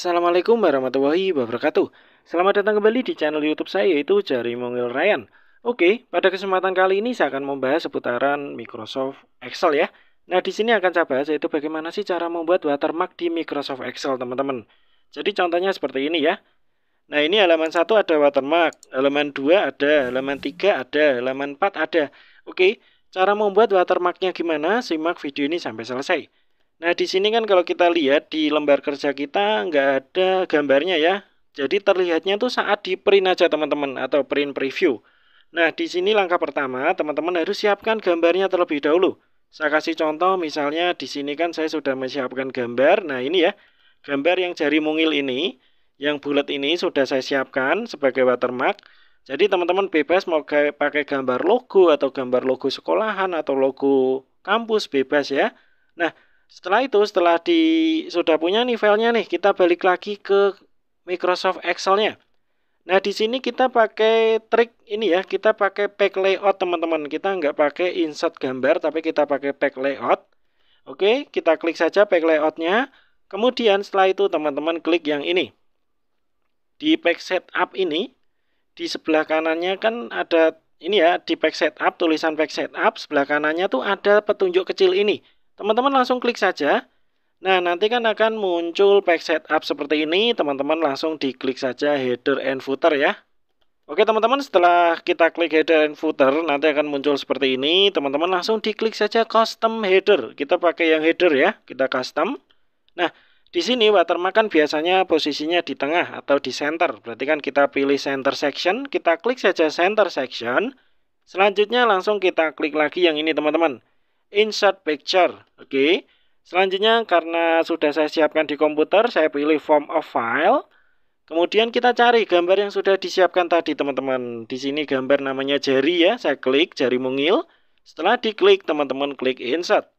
Assalamualaikum warahmatullahi wabarakatuh Selamat datang kembali di channel youtube saya yaitu Jari Mungil Ryan Oke, pada kesempatan kali ini saya akan membahas seputaran Microsoft Excel ya Nah di sini akan saya bahas yaitu bagaimana sih cara membuat watermark di Microsoft Excel teman-teman Jadi contohnya seperti ini ya Nah ini halaman 1 ada watermark, halaman 2 ada, halaman 3 ada, halaman 4 ada Oke, cara membuat watermarknya gimana? Simak video ini sampai selesai Nah, di sini kan kalau kita lihat di lembar kerja kita nggak ada gambarnya ya. Jadi terlihatnya tuh saat di print aja teman-teman atau print preview. Nah, di sini langkah pertama teman-teman harus siapkan gambarnya terlebih dahulu. Saya kasih contoh misalnya di sini kan saya sudah menyiapkan gambar. Nah, ini ya. Gambar yang jari mungil ini, yang bulat ini sudah saya siapkan sebagai watermark. Jadi teman-teman bebas mau pakai gambar logo atau gambar logo sekolahan atau logo kampus bebas ya. Nah, setelah itu, setelah di sudah punya nih filenya nih, kita balik lagi ke Microsoft Excel-nya. Nah, di sini kita pakai trik ini ya, kita pakai pack layout teman-teman. Kita nggak pakai insert gambar, tapi kita pakai pack layout. Oke, kita klik saja pack layout-nya. Kemudian setelah itu teman-teman klik yang ini. Di pack setup ini, di sebelah kanannya kan ada ini ya, di pack setup, tulisan pack setup, sebelah kanannya tuh ada petunjuk kecil ini teman-teman langsung klik saja. Nah, nanti kan akan muncul pack setup seperti ini. Teman-teman langsung diklik saja header and footer ya. Oke, teman-teman, setelah kita klik header and footer, nanti akan muncul seperti ini. Teman-teman langsung diklik saja custom header. Kita pakai yang header ya, kita custom. Nah, di sini watermark kan biasanya posisinya di tengah atau di center. Berarti kan kita pilih center section, kita klik saja center section. Selanjutnya langsung kita klik lagi yang ini, teman-teman insert picture. Oke. Okay. Selanjutnya karena sudah saya siapkan di komputer, saya pilih form of file. Kemudian kita cari gambar yang sudah disiapkan tadi, teman-teman. Di sini gambar namanya jari ya, saya klik jari mungil. Setelah diklik, teman-teman klik insert.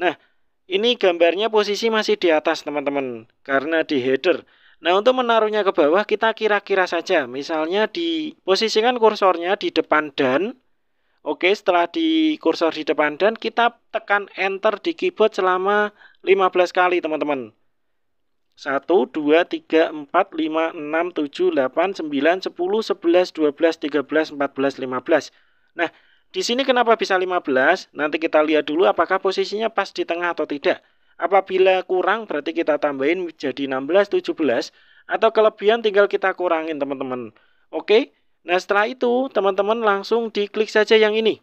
Nah, ini gambarnya posisi masih di atas, teman-teman, karena di header. Nah, untuk menaruhnya ke bawah, kita kira-kira saja. Misalnya di posisikan kursornya di depan dan Oke, setelah di kursor di depan dan kita tekan enter di keyboard selama 15 kali, teman-teman. 1 2 3 4 5 6 7 8 9 10 11 12 13 14 15. Nah, di sini kenapa bisa 15? Nanti kita lihat dulu apakah posisinya pas di tengah atau tidak. Apabila kurang berarti kita tambahin menjadi 16, 17 atau kelebihan tinggal kita kurangin teman-teman. Oke, Nah setelah itu teman-teman langsung diklik saja yang ini.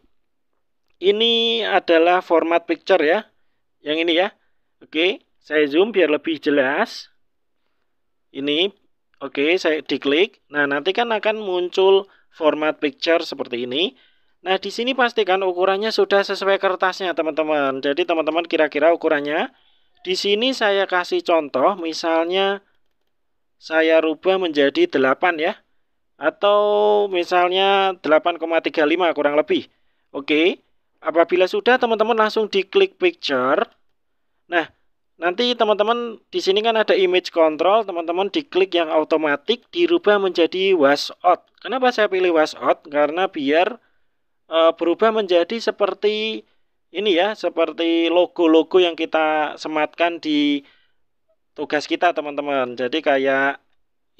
Ini adalah format picture ya. Yang ini ya. Oke, saya zoom biar lebih jelas. Ini, oke saya diklik. Nah nanti kan akan muncul format picture seperti ini. Nah, di sini pastikan ukurannya sudah sesuai kertasnya, teman-teman. Jadi, teman-teman kira-kira ukurannya. Di sini saya kasih contoh, misalnya saya rubah menjadi 8 ya atau misalnya 8,35 kurang lebih. Oke. Apabila sudah teman-teman langsung diklik picture. Nah, nanti teman-teman di sini kan ada image control, teman-teman diklik yang otomatis dirubah menjadi washout. Kenapa saya pilih washout? Karena biar e, berubah menjadi seperti ini ya, seperti logo-logo yang kita sematkan di tugas kita, teman-teman. Jadi kayak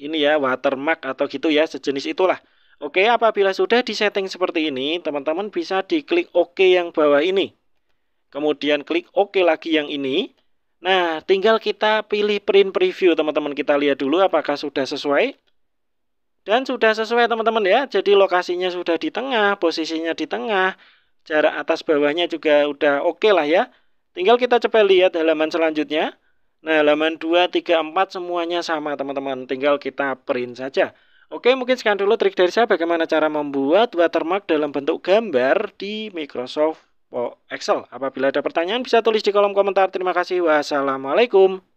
ini ya watermark atau gitu ya sejenis itulah. Oke, apabila sudah disetting seperti ini, teman-teman bisa diklik OK yang bawah ini. Kemudian klik OK lagi yang ini. Nah, tinggal kita pilih print preview, teman-teman. Kita lihat dulu apakah sudah sesuai. Dan sudah sesuai, teman-teman ya. Jadi lokasinya sudah di tengah, posisinya di tengah. Jarak atas bawahnya juga udah oke okay lah ya. Tinggal kita coba lihat halaman selanjutnya. Nah, halaman 2, 3, 4 semuanya sama teman-teman. Tinggal kita print saja. Oke, mungkin sekian dulu trik dari saya bagaimana cara membuat watermark dalam bentuk gambar di Microsoft Excel. Apabila ada pertanyaan bisa tulis di kolom komentar. Terima kasih. Wassalamualaikum.